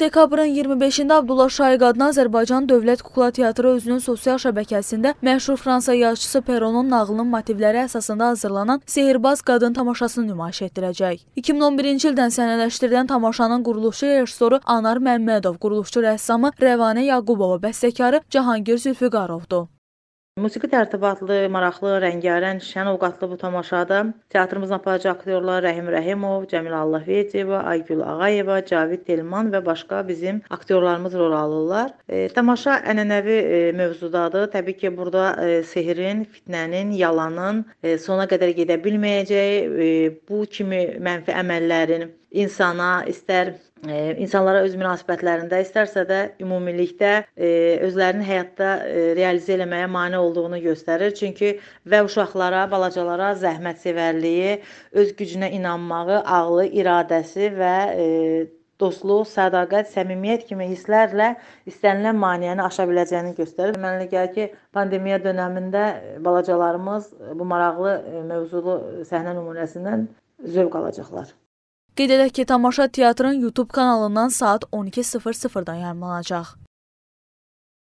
Dekabrın 25-də Abdullah Şaiq adına Azərbaycan Dövlət Kukla Teatrı özünün sosial şəbəkəsində məşhur Fransa yazıçısı Peronun nağılının motivləri əsasında hazırlanan Sehirbaz Qadın tamaşasını nümayiş etdirəcək. 2011-ci ildən sənələşdirilən tamaşanın quruluşu rejissoru Anar Məmmədov, quruluşçu rəssamı Rəvanə Yaqubova, bəstəkarı Cahangir Zülfüqarovdur. Musiqi tərtibatlı, maraqlı, rəngarəng, şən ovqatlı bu tamaşada teatrımızın aparıcı aktyorlar Rəhim Rəhimov, Cəmil Allahverdiyeva, Aygül Ağayeva, Cavid Telman və başqa bizim aktyorlarımız rol alırlar. E, tamaşa ənənəvi e, mövzudadır. Təbii ki, burada e, sehrin, fitnənin, yalanın e, sona qədər gedə bilməyəcəyi, e, bu kimi mənfi əməllərin insana istər insanlara öz münasibətlərində, istərsə də ümumilikdə e, özlərinin həyatda e, realizə eləməyə mane olduğunu göstərir. Çünki və uşaqlara, balacalara zəhmətsevərliyi, öz gücünə inanmağı, ağlı, iradəsi və e, dostluq, sədaqət, səmimiyyət kimi hisslərlə istənilən maneəni aşa biləcəyini göstərir. Mənə gəlir ki, pandemiya dövründə balacalarımız bu maraqlı mövzulu səhnə nümunəsindən zövq alacaqlar. Qeyd edək ki, tamaşa teatrın YouTube kanalından saat 12:00-dan yayımlanacaq.